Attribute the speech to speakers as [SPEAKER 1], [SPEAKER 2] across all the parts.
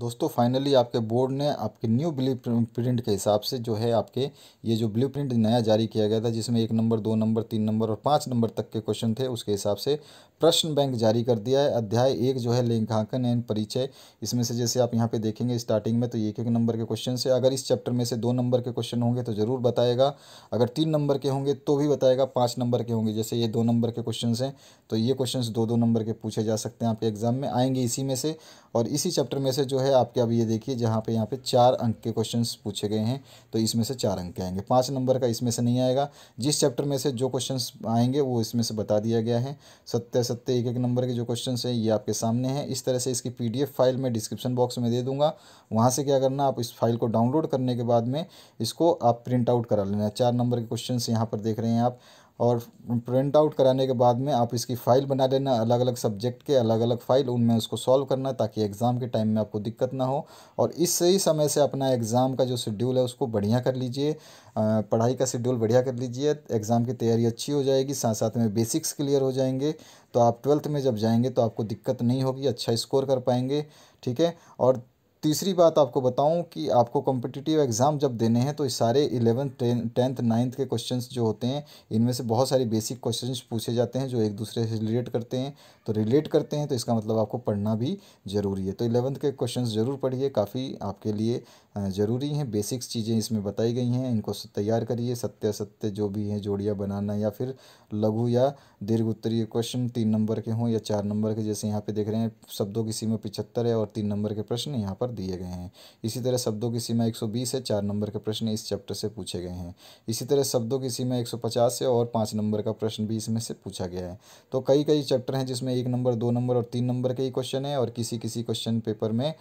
[SPEAKER 1] दोस्तों फाइनली आपके बोर्ड ने आपके न्यू ब्लू प्रिंट के हिसाब से जो है आपके ये जो ब्लू प्रिंट नया जारी किया गया था जिसमें एक नंबर दो नंबर तीन नंबर और पाँच नंबर तक के क्वेश्चन थे उसके हिसाब से प्रश्न बैंक जारी कर दिया है अध्याय एक जो है लेखांकन एंड परिचय इसमें से जैसे आप यहाँ पे देखेंगे स्टार्टिंग में तो एक एक नंबर के क्वेश्चन से अगर इस चैप्टर में से दो नंबर के क्वेश्चन होंगे तो ज़रूर बताएगा अगर तीन नंबर के होंगे तो भी बताएगा पाँच नंबर के होंगे जैसे ये दो नंबर के क्वेश्चन हैं तो ये क्वेश्चन दो दो नंबर के पूछे जा सकते हैं आपके एग्जाम में आएंगे इसी में से और इसी चैप्टर में से जो है है आपके अब ये देखिए जहाँ पे यहाँ पे चार अंक के क्वेश्चंस पूछे गए हैं तो इसमें से चार अंक आएंगे पाँच नंबर का इसमें से नहीं आएगा जिस चैप्टर में से जो क्वेश्चंस आएंगे वो इसमें से बता दिया गया है सत्य सत्य एक एक नंबर के जो क्वेश्चन हैं ये आपके सामने हैं इस तरह से इसकी पी फाइल मैं डिस्क्रिप्शन बॉक्स में दे दूँगा वहाँ से क्या करना आप इस फाइल को डाउनलोड करने के बाद में इसको आप प्रिंट आउट करा लेना चार नंबर के क्वेश्चन यहाँ पर देख रहे हैं आप और प्रिंट आउट कराने के बाद में आप इसकी फ़ाइल बना लेना अलग अलग सब्जेक्ट के अलग अलग फ़ाइल उनमें उसको सॉल्व करना ताकि एग्ज़ाम के टाइम में आपको दिक्कत ना हो और इस ही समय से अपना एग्ज़ाम का जो शेड्यूल है उसको बढ़िया कर लीजिए पढ़ाई का शेड्यूल बढ़िया कर लीजिए एग्ज़ाम की तैयारी अच्छी हो जाएगी साथ साथ में बेसिक्स क्लियर हो जाएंगे तो आप ट्वेल्थ में जब जाएंगे तो आपको दिक्कत नहीं होगी अच्छा स्कोर कर पाएंगे ठीक है और तीसरी बात आपको बताऊं कि आपको कॉम्पिटिटिव एग्ज़ाम जब देने हैं तो सारे इलेवंथ टेंथ नाइन्थ के क्वेश्चंस जो होते हैं इनमें से बहुत सारे बेसिक क्वेश्चंस पूछे जाते हैं जो एक दूसरे से रिलेट करते हैं तो रिलेट करते हैं तो इसका मतलब आपको पढ़ना भी ज़रूरी है तो इलेवंथ के क्वेश्चन ज़रूर पढ़िए काफ़ी आपके लिए ज़रूरी हैं बेसिक्स चीज़ें इसमें बताई गई हैं इनको तैयार करिए सत्य सत्य जो भी हैं जोड़िया बनाना या फिर लघु या दीर्घ उत्तरीय क्वेश्चन तीन नंबर के हों या चार नंबर के जैसे यहाँ पे देख रहे हैं शब्दों की सीमा पिछहत्तर है और तीन नंबर के प्रश्न यहाँ पर दिए गए हैं इसी तरह शब्दों की सीमा 120 है चार नंबर के प्रश्न इस चैप्टर से पूछे गए हैं इसी तरह शब्दों की सीमा 150 है और पाँच नंबर का प्रश्न भी इसमें से पूछा गया है तो कई कई चैप्टर हैं जिसमें एक नंबर दो नंबर और तीन नंबर के ही क्वेश्चन है और किसी किसी क्वेश्चन पेपर में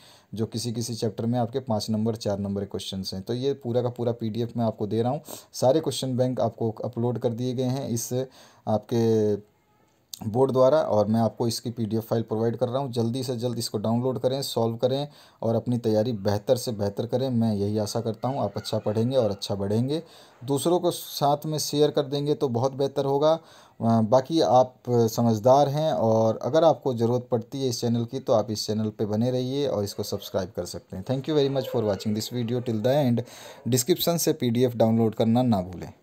[SPEAKER 1] जो किसी किसी चैप्टर में आपके पाँच नंबर चार नंबर के क्वेश्चन हैं तो ये पूरा का पूरा पी मैं आपको दे रहा हूँ सारे क्वेश्चन बैंक आपको अपलोड कर दिए गए हैं इस आपके बोर्ड द्वारा और मैं आपको इसकी पीडीएफ फाइल प्रोवाइड कर रहा हूँ जल्दी से जल्द इसको डाउनलोड करें सॉल्व करें और अपनी तैयारी बेहतर से बेहतर करें मैं यही आशा करता हूँ आप अच्छा पढ़ेंगे और अच्छा बढ़ेंगे दूसरों को साथ में शेयर कर देंगे तो बहुत बेहतर होगा बाकी आप समझदार हैं और अगर आपको ज़रूरत पड़ती है इस चैनल की तो आप इस चैनल पे बने रहिए और इसको सब्सक्राइब कर सकते हैं thank you very much for watching this video till the end description से पीडीएफ डाउनलोड करना ना भूलें